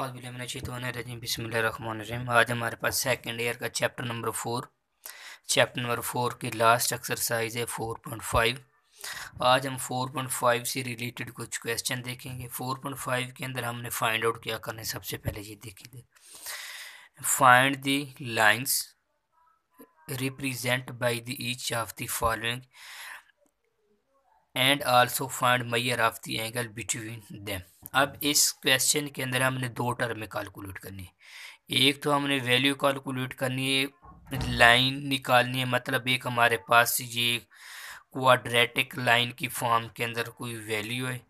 और बिलमिनशीतवानरजीम बसमीम आज हमारे पास सेकंड ईयर का chapter number four chapter number four की लास्ट एक्सरसाइज है फोर पॉइंट फाइव आज हम फोर पॉइंट फाइव से रिलेटेड कुछ क्वेश्चन देखेंगे फोर पॉइंट फाइव के अंदर हमने फाइंड आउट क्या करना है सबसे पहले ये देखिए find the lines represent by the each of the following and also find measure of the angle between them अब इस क्वेश्चन के अंदर हमने दो टर्म कैलकुलेट करनी है एक तो हमने वैल्यू कैलकुलेट करनी है लाइन निकालनी है मतलब एक हमारे पास ये क्वाड्रेटिक लाइन की फॉर्म के अंदर कोई वैल्यू है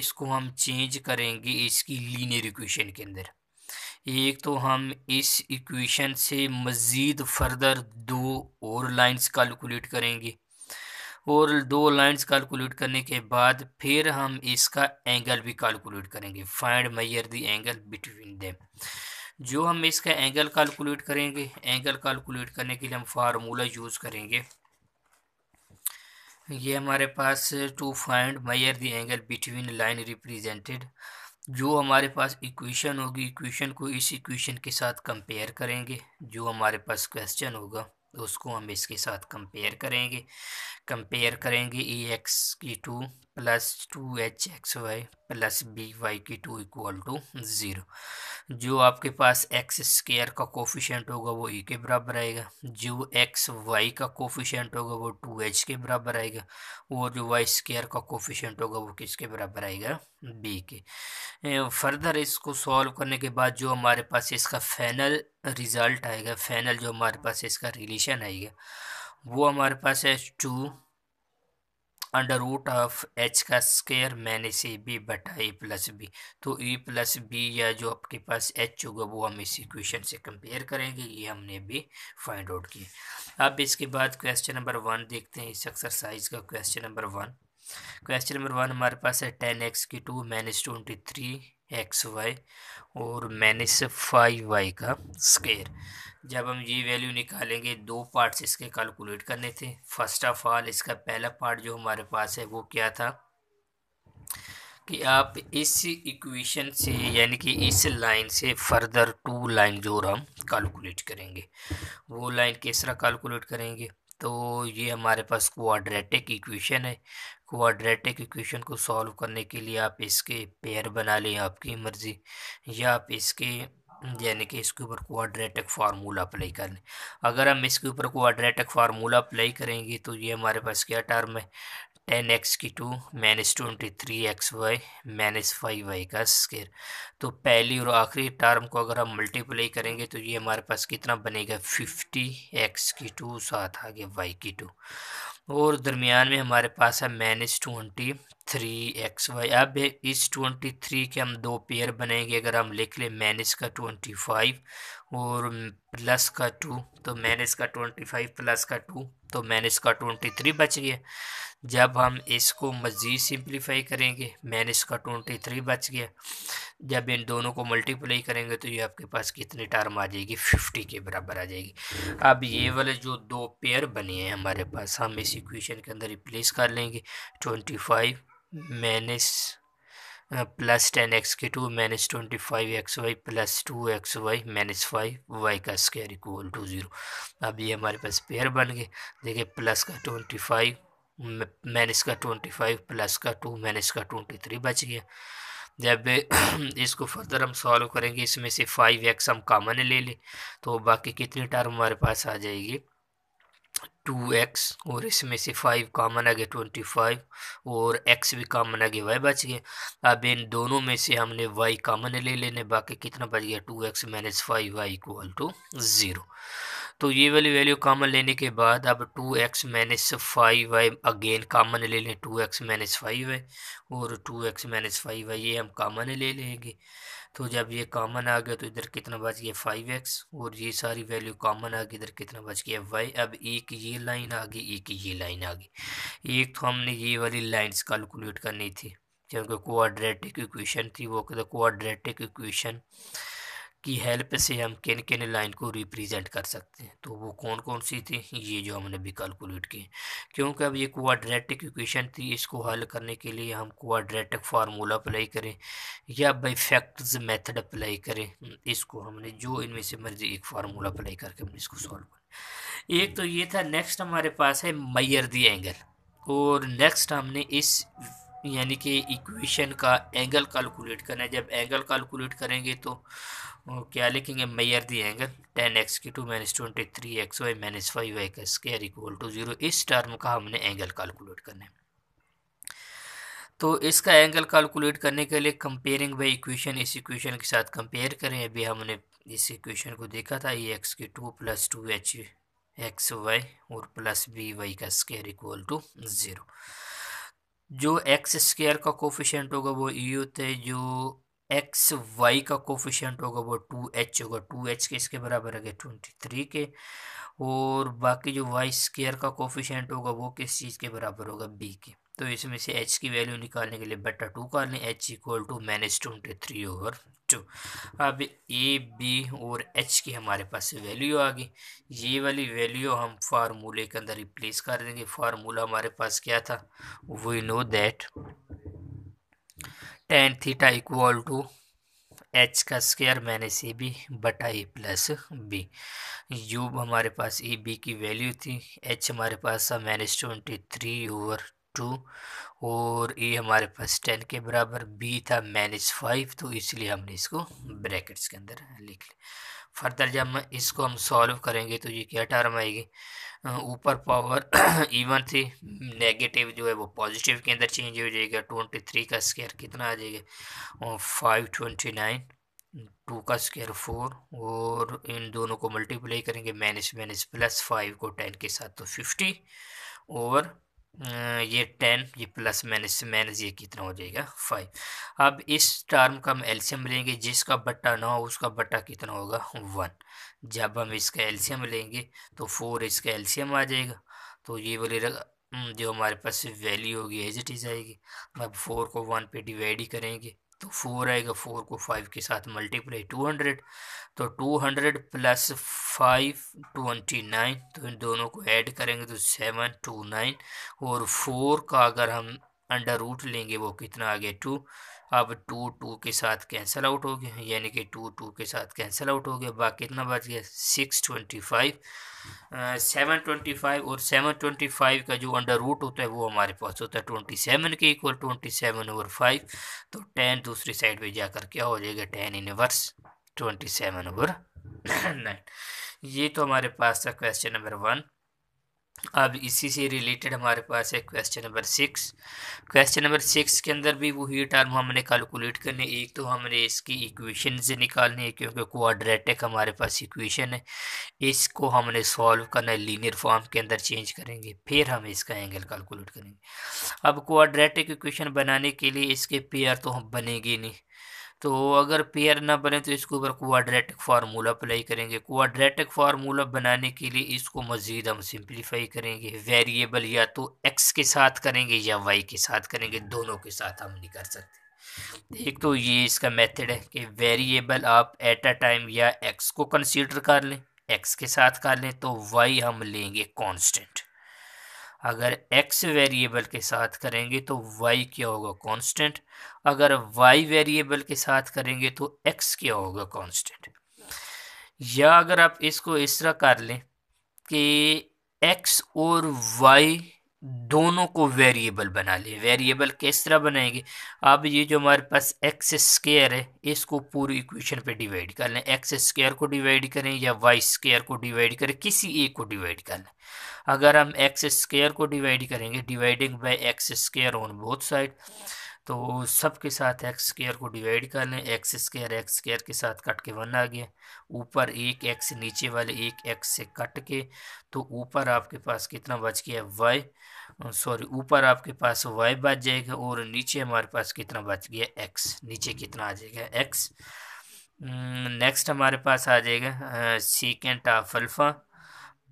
इसको हम चेंज करेंगे इसकी लीनियर इक्वेशन के अंदर एक तो हम इस इक्वेशन से मज़ीद फर्दर दो और लाइंस कैलकुलेट करेंगे और दो लाइंस कैलकुलेट करने के बाद फिर हम इसका एंगल भी कैलकुलेट करेंगे find measure the angle between them जो हम इसका एंगल कैलकुलेट करेंगे एंगल कैलकुलेट करने के लिए हम फार्मूला यूज़ करेंगे ये हमारे पास to find measure the angle between line represented जो हमारे पास इक्वेशन होगी इक्वेशन को इस इक्वेशन के साथ कंपेयर करेंगे जो हमारे पास क्वेश्चन होगा उसको हम इसके साथ कंपेयर करेंगे कंपेयर करेंगे ई एक्स की two plus two h x y plus b y की टू इक्वल टू ज़ीरो जो आपके पास एक्स स्केयर का कोफिशेंट होगा वो ई के बराबर आएगा जो एक्स वाई का कोफिशेंट होगा वो टू एच के बराबर आएगा और जो वाई स्केयर का कोफिशेंट होगा वो किसके बराबर आएगा बी के फर्दर इसको सॉल्व करने के बाद जो हमारे पास इसका फाइनल रिज़ल्ट आएगा फाइनल जो हमारे पास इसका रिलेशन आएगा वो हमारे पास है two under root of h का स्केयर माइनस ए बी बटा ए प्लस बी तो ए प्लस बी या जो आपके पास एच होगा वो हम इस इक्वेशन से कंपेयर करेंगे ये हमने भी फाइंड आउट किया अब इसके बाद क्वेश्चन नंबर वन देखते हैं इस एक्सरसाइज का question number one question number one हमारे पास है टेन एक्स की two minus twenty three x y और माइनस फाइव वाई का स्केयर जब हम ये वैल्यू निकालेंगे दो पार्ट्स इसके कैलकुलेट करने थे फर्स्ट ऑफ ऑल इसका पहला पार्ट जो हमारे पास है वो क्या था कि आप इस इक्वेशन से यानी कि इस लाइन से फर्दर टू लाइन जो हम कैलकुलेट करेंगे वो लाइन किस तरह कैलकुलेट करेंगे तो ये हमारे पास क्वाड्रेटिक इक्वेशन है क्वाड्रेटिक इक्वेशन को सॉल्व करने के लिए आप इसके पेयर बना लें आपकी मर्ज़ी या आप इसके यानी कि इसके ऊपर क्वाड्रेटिक फार्मूला अप्लाई कर लें अगर हम इसके ऊपर क्वाड्रेटिक फार्मूला अप्लाई करेंगे तो ये हमारे पास क्या टर्म है टेन एक्स की two minus twenty three x y minus five y का स्केयर तो पहली और आखिरी टर्म को अगर हम मल्टीप्लाई करेंगे तो ये हमारे पास कितना बनेगा फिफ्टी एक्स की टू साथ आगे वाई की टू और दरमियान में हमारे पास है minus twenty three x y अब इस ट्वेंटी थ्री के हम दो पेयर बनेंगे अगर हम लिख लें माइनस का ट्वेंटी फाइव और प्लस का टू तो माइनस का ट्वेंटी फाइव प्लस का टू तो मैंने का ट्वेंटी थ्री बच गया जब हम इसको मज़ीद सिंप्लीफाई करेंगे मैंने का ट्वेंटी थ्री बच गया जब इन दोनों को मल्टीप्लाई करेंगे तो ये आपके पास कितनी टर्म आ जाएगी फिफ्टी के बराबर आ जाएगी अब ये वाले जो दो पेयर बने हैं हमारे पास हम इस इक्वेशन के अंदर रिप्लेस कर लेंगे twenty five minus plus ten x के two minus twenty five x y plus two x y minus five y का स्क्वायर इक्वल टू ज़ीरो अब ये हमारे पास पेयर बन गए देखिए प्लस का ट्वेंटी फाइव माइनस का ट्वेंटी फाइव प्लस का टू माइनस का ट्वेंटी थ्री बच गया जब इसको फर्दर हम सॉल्व करेंगे इसमें से फाइव एक्स हम कामन ले लें तो बाकी कितनी टर्म हमारे पास आ जाएगी टू एक्स और इसमें से फाइव कामन आ गया ट्वेंटी फाइव और एक्स भी कामन आ गया वाई बच गया अब इन दोनों में से हमने वाई कामन ले लेने बाकी कितना बच गया two x minus five y equal to zero तो ये वाली वैल्यू कामन लेने के बाद अब two x minus five y again common ले लें टू एक्स माइनस फाइव है और two x minus five y ये हम कामन ले लेंगे तो जब ये कामन आ गया तो इधर कितना बच गया फाइव एक्स और ये सारी वैल्यू कामन आ गई इधर कितना बच गया वाई अब एक ये लाइन आ गई एक ये लाइन आ गई एक तो हमने ये वाली लाइन्स कैलकुलेट करनी थी क्योंकि कोआड्रेटिक इक्वेशन थी वो कहते कोआड्रेटिक इक्वेशन की हेल्प से हम किन किन लाइन को रिप्रेजेंट कर सकते हैं तो वो कौन कौन सी थी ये जो हमने भी कैलकुलेट किए क्योंकि अब ये क्वाड्रेटिक इक्वेशन थी इसको हल करने के लिए हम क्वाड्रेटिक फार्मूला अप्लाई करें या बाई फैक्ट्स मेथड अप्लाई करें इसको हमने जो इनमें से मर्जी एक फार्मूला अप्लाई करके हमने इसको सॉल्व कर एक तो ये था नेक्स्ट हमारे पास है मैयर दी एंगल और नेक्स्ट हमने इस यानी कि इक्वेशन का एंगल कैलकुलेट करना है जब एंगल कैलकुलेट करेंगे तो क्या लिखेंगे measure the angle ten x की two minus twenty three x y minus five y का स्केयर इक्वल टू ज़ीरो इस टर्म का हमने एंगल कैलकुलेट करना है तो इसका एंगल कैलकुलेट करने के लिए कंपेयरिंग बाई इक्वेशन इस इक्वेशन के साथ कंपेयर करें अभी हमने इस इक्वेशन को देखा था ये एक्स की two plus two h x y और प्लस बी वाई का स्केयर इक्वल टू ज़ीरो जो एक्स स्केयर का कोफिशेंट होगा वो ई होता है जो एक्स वाई का कोफिशेंट होगा वो टू एच होगा टू एच के इसके बराबर है गए ट्वेंटी थ्री के और बाकी जो वाई स्केयर का कोफिशेंट होगा वो किस चीज़ के बराबर होगा बी के तो इसमें से एच की वैल्यू निकालने के लिए बेटा टू कर लें h equal to minus twenty three over two अब ए बी और एच की हमारे पास वैल्यू आ गई ये वाली वैल्यू हम फार्मूले के अंदर रिप्लेस कर देंगे फार्मूला हमारे पास क्या था we know that tan theta equal to h का स्क्वायर माइनस ए बी बटा ए प्लस बी यू हमारे पास ए बी की वैल्यू थी एच हमारे पास था minus twenty three over two और ए हमारे पास टेन के बराबर बी था माइनस फाइव तो इसलिए हमने इसको ब्रैकेट्स के अंदर लिख लिया फर्दर जब हम इसको हम सॉल्व करेंगे तो ये क्या टर्म आएगी ऊपर पावर इवन थी नेगेटिव जो है वो पॉजिटिव के अंदर चेंज हो जाएगा ट्वेंटी थ्री का स्केयर कितना आ जाएगा फाइव ट्वेंटी नाइन टू का स्केयर फोर और इन दोनों को मल्टीप्लाई करेंगे माइनस माइनस प्लस फाइव को टेन के साथ तो फिफ्टी और ये टेन ये प्लस माइनस माइनस ये कितना हो जाएगा फाइव अब इस टर्म का हम एल्शियम लेंगे जिसका बट्टा ना हो उसका बट्टा कितना होगा वन जब हम इसका एल्शियम लेंगे तो फोर इसका एल्शियम आ जाएगा तो ये बोले जो हमारे पास वैल्यू होगी एज इट इज आएगी अब फोर को वन पे डिवाइड ही करेंगे तो फोर आएगा फोर को फाइव के साथ मल्टीप्लाई टू हंड्रेड तो two hundred plus five twenty nine तो इन दोनों को ऐड करेंगे तो सेवन टू नाइन और फोर का अगर हम अंडर रूट लेंगे वो कितना आ गया टू अब टू टू के साथ कैंसिल आउट हो गया यानी कि टू टू के साथ कैंसिल आउट हो गया बाकी कितना बच गया six twenty five seven twenty five और सेवन ट्वेंटी फाइव का जो अंडर रूट होता है वो हमारे पास होता है ट्वेंटी सेवन के equal twenty seven over five तो टेन दूसरी साइड पे जाकर क्या हो जाएगा tan inverse twenty seven over nine ये तो हमारे पास था क्वेश्चन नंबर वन अब इसी से रिलेटेड हमारे पास है question number six question number six के अंदर भी वही टर्म हमने कैलकुलेट करने एक तो हमने इसकी इक्वेशन से निकालनी है क्योंकि क्वाड्रेटिक हमारे पास इक्वेशन है इसको हमने सॉल्व करना है लीनियर फॉर्म के अंदर चेंज करेंगे फिर हम इसका एंगल कैलकुलेट करेंगे अब क्वाड्रेटिक इक्वेशन बनाने के लिए इसके पेयर तो हम बनेंगे नहीं तो अगर पेयर ना बने तो इसके ऊपर क्वाड्रेटिक फार्मूला अप्लाई करेंगे क्वाड्रेटिक फार्मूला बनाने के लिए इसको मज़ीद हम सिंप्लीफाई करेंगे वेरिएबल या तो एक्स के साथ करेंगे या वाई के साथ करेंगे दोनों के साथ हम नहीं कर सकते एक तो ये इसका मेथड है कि वेरिएबल आप एट अ टाइम या एक्स को कंसीडर कर लें एक्स के साथ कर लें तो वाई हम लेंगे कॉन्स्टेंट अगर x वेरिएबल के साथ करेंगे तो y क्या होगा कांस्टेंट अगर y वेरिएबल के साथ करेंगे तो x क्या होगा कांस्टेंट या अगर आप इसको इस तरह कर लें कि x और y दोनों को वेरिएबल बना लिए वेरिएबल किस तरह बनाएंगे अब ये जो हमारे पास एक्स स्केयर है इसको पूरी इक्वेशन पे डिवाइड कर लें एक्स स्केयर को डिवाइड करें या वाई स्केयर को डिवाइड करें किसी एक को डिवाइड कर लें अगर हम एक्स स्केयर को डिवाइड करेंगे dividing by x square on both side तो सब के साथ एक्स स्केयर को डिवाइड कर लें एक्स स्केयर एक्स स्केयर के साथ कट के वन आ गया ऊपर एक एक्स नीचे वाले एक एक्स से कट के तो ऊपर आपके पास कितना बच गया वाई सॉरी ऊपर आपके पास वाई बच जाएगा और नीचे हमारे पास कितना बच गया एक्स नीचे कितना आ जाएगा एक्स हम्म, नेक्स्ट हमारे पास आ जाएगा सीकेंट ऑफ अल्फ़ा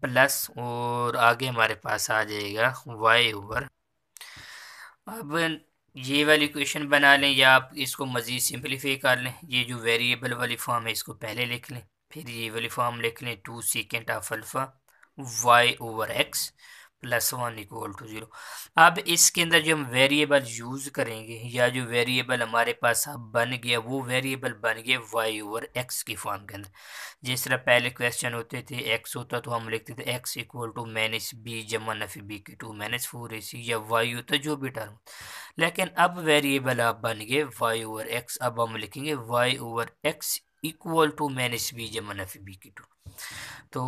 प्लस और आगे हमारे पास आ जाएगा वाई ओवर अब ये वाली क्वेश्चन बना लें या आप इसको मज़ीद सिंपलीफाई कर लें ये जो वेरिएबल वाली फॉर्म है इसको पहले लिख लें फिर ये वाली फॉर्म लिख लें two secant of alpha y over x plus one equal to zero अब इसके अंदर जो हम वेरिएबल यूज़ करेंगे या जो वेरिएबल हमारे पास अब बन गया वो वेरिएबल बन गया वाई ओवर एक्स की फॉर्म के अंदर जिस तरह पहले क्वेश्चन होते थे एक्स होता तो हम लिखते थे x equal to minus b जमा नफी बी की two minus four a c या वाई होता जो भी टर्म लेकिन अब वेरिएबल आप बन गए वाई ओवर एक्स अब हम लिखेंगे y over x equal to minus b जमा एफ बी की टू तो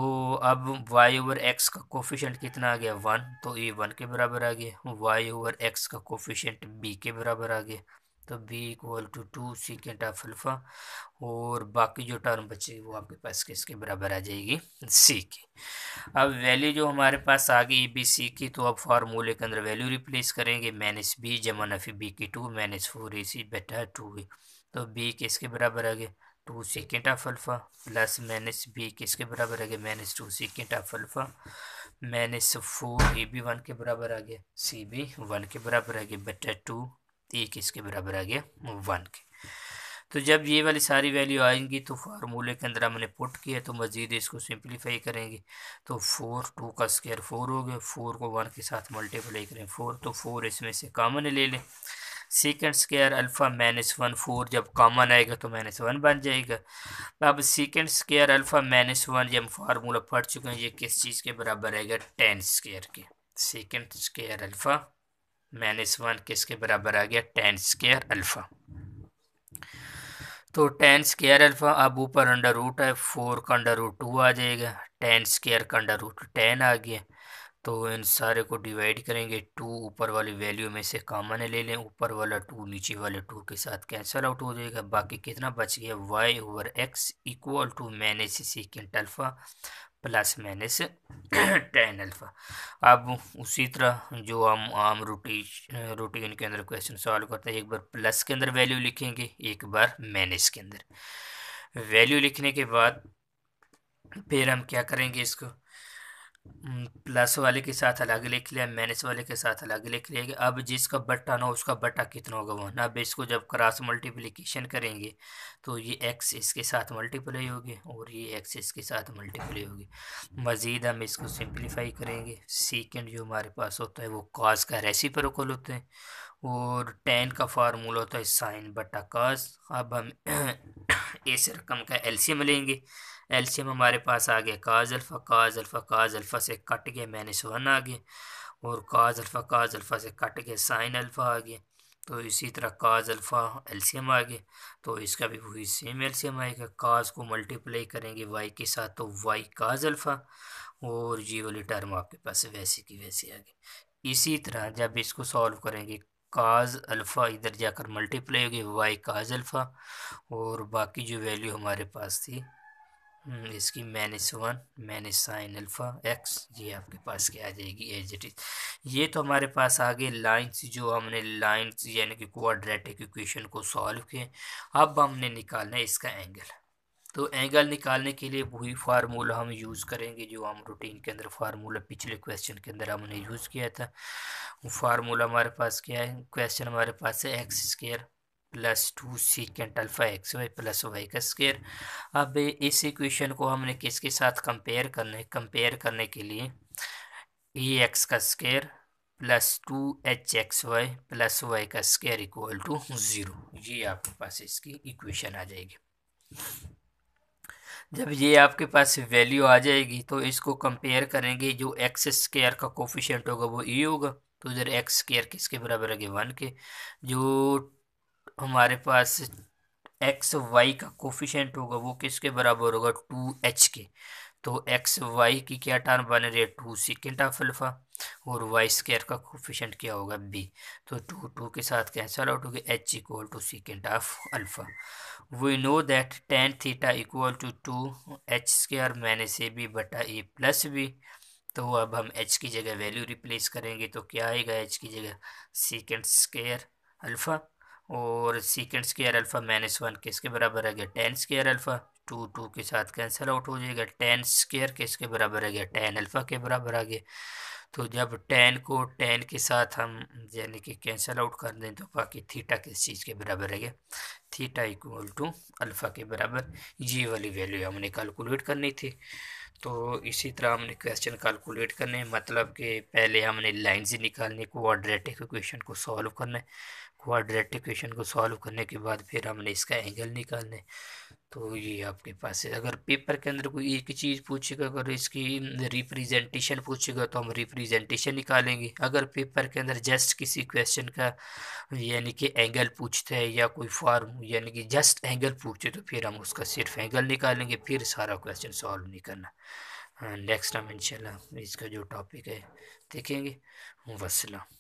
अब वाई ओवर एक्स का कोफिशेंट कितना आ गया वन तो ए वन के बराबर आ गया वाई ओवर एक्स का कोफिशेंट बी के बराबर आ गया तो b equal to two secant of alpha और बाकी जो टर्म बचेगी वो आपके पास किसके बराबर आ जाएगी सी की अब वैल्यू जो हमारे पास आ गई बी सी की तो अब फार्मूले के अंदर वैल्यू रिप्लेस करेंगे माइनस बी जमा नफी बी की two minus four a c बेटा टू ए तो बी किसके बराबर आ गया two secant of alpha plus minus b किसके बराबर आ गया minus two secant of alpha minus four a b one के बराबर आ गया सी बी वन के बराबर आ गया बटा टू ए किसके बराबर आ गया वन के तो जब ये वाली सारी वैल्यू आएंगी तो फार्मूले के अंदर हमने पुट किया तो मज़ीद इसको सिंपलीफाई करेंगे तो फोर टू का स्केयर फोर हो गया फोर को वन के साथ मल्टीप्लाई करें फोर तो फोर इसमें से कामन ले लें secant square alpha minus one four जब कॉमन आएगा तो माइनस वन बन जाएगा तो अब secant square alpha minus one ये हम फार्मूला पढ़ चुके हैं ये किस चीज़ के बराबर आएगा टेन स्केयर के secant square alpha minus one किसके बराबर आ गया टेन स्केयर अल्फ़ा तो टेन स्केयर अल्फ़ा अब ऊपर अंडर रूट है फोर का अंडर रूट टू आ जाएगा टेन स्केयर का अंडर रूट टेन आ गया तो इन सारे को डिवाइड करेंगे टू ऊपर वाली वैल्यू में से कॉमन ले लें ऊपर वाला टू नीचे वाले टू के साथ कैंसल आउट हो जाएगा बाकी कितना बच गया y over x equal to minus secant alpha plus minus tan alpha अब उसी तरह जो हम आम रूटी रूटीन के अंदर क्वेश्चन सॉल्व करते हैं एक बार प्लस के अंदर वैल्यू लिखेंगे एक बार माइनस के अंदर वैल्यू लिखने के बाद फिर हम क्या करेंगे इसको प्लस वाले के साथ अलग लिख लिया माइनस वाले के साथ अलग लिख लिया अब जिसका बट्टा ना उसका बट्टा कितना होगा वन अब इसको जब क्रॉस मल्टीप्लिकेशन करेंगे तो ये एक्स इसके साथ मल्टीप्लाई होगी और ये एक्स इसके साथ मल्टीप्लाई होगी मज़ीद हम इसको सिंप्लीफाई करेंगे सीकेंड जो हमारे पास होता है वो कॉस का रेसिप्रोकल होता है और टेन का फार्मूला होता है साइन बट्टा कॉस अब हम इस रकम का एल्शियम लेंगे एल्शियम हमारे पास आ गया cos alpha cos alpha cos alpha से कट गया माइनस वन आ गया और काज अल्फ़ा काज अल्फ़ा से कट गया साइन अल्फ़ा आ गया तो इसी तरह काज अल्फ़ा एल्शियम आ गया तो इसका भी वही सेम एल्शियम आएगा काज को मल्टीप्लाई करेंगे वाई के साथ तो वाई काज अल्फ़ा और ये वाली टर्म आपके पास वैसे की वैसी आ गई इसी तरह जब इसको सॉल्व करेंगे काज अल्फ़ा इधर जाकर मल्टीप्लाई होगी वाई काज अल्फ़ा और बाकी जो वैल्यू हमारे पास थी इसकी hmm. Minus one minus sine alpha x ये आपके पास क्या आ जाएगी एज इट इज़ ये तो हमारे पास आ गए लाइन्स जो हमने लाइन्स यानी कि क्वाड्रेटिक इक्वेशन को सॉल्व किए अब हमने निकालना है इसका एंगल तो एंगल निकालने के लिए वही फार्मूला हम यूज़ करेंगे जो हम रूटीन के अंदर फार्मूला पिछले क्वेश्चन के अंदर हमने यूज़ किया था वो फार्मूला हमारे पास क्या है क्वेश्चन हमारे पास है x square plus two secant alpha x y plus y का स्केयर अब इस इक्वेशन को हमने किसके साथ कंपेयर करने कंपेयर करने के लिए ए एक्स का square plus two h x y plus y का स्केयर इक्वल टू ज़ीरो ये आपके पास इसकी इक्वेशन आ जाएगी जब ये आपके पास वैल्यू आ जाएगी तो इसको कंपेयर करेंगे जो एक्स स्केयर का कोफिशेंट होगा वो ई होगा तो इधर एक्स स्केयर किसके बराबर आगे वन के जो हमारे पास एक्स वाई का कोफिशेंट होगा वो किसके बराबर होगा टू एच के तो एक्स वाई की क्या टर्म बन रही है टू सिकेंट ऑफ अल्फ़ा और वाई स्केयर का कोफिशेंट क्या होगा बी तो टू टू के साथ कैंसल आउट हो गया h equal to secant of alpha we know that tan theta equal to two h square minus a b बटा ए प्लस बी तो अब हम एच की जगह वैल्यू रिप्लेस करेंगे तो क्या आएगा एच की जगह सिकेंड स्केयर अल्फ़ा और secant square alpha minus one किसके बराबर है गया tan square alpha two two के साथ कैंसिल आउट हो जाएगा टेन स्केयर किसके बराबर है गया टेन अल्फ़ा के बराबर आ गया तो जब टेन को टेन के साथ हम यानी कि कैंसिल आउट कर दें तो बाकी थीटा किस चीज़ के बराबर है गया थीटा इक्वल टू अल्फ़ा के बराबर ये वाली वैल्यू हमने कैलकुलेट करनी थी तो इसी तरह हमने क्वेश्चन कैलकुलेट करने मतलब कि पहले हमने लाइन्स निकालने को ऑर्डरेटिक इक्वेशन को सॉल्व करना है क्वाड्रेटिक क्वेश्चन को सॉल्व करने के बाद फिर हमने इसका एंगल निकालने तो ये आपके पास है अगर पेपर के अंदर कोई एक ही चीज़ पूछेगा अगर इसकी रिप्रेजेंटेशन पूछेगा तो हम रिप्रेजेंटेशन निकालेंगे अगर पेपर के अंदर जस्ट किसी क्वेश्चन का यानी कि एंगल पूछता है या कोई फॉर्म यानी कि जस्ट एंगल पूछते तो फिर हम उसका सिर्फ एंगल निकालेंगे फिर सारा क्वेश्चन सॉल्व नहीं करना नेक्स्ट हाँ, हम इंशाल्लाह इसका जो टॉपिक है देखेंगे वसलम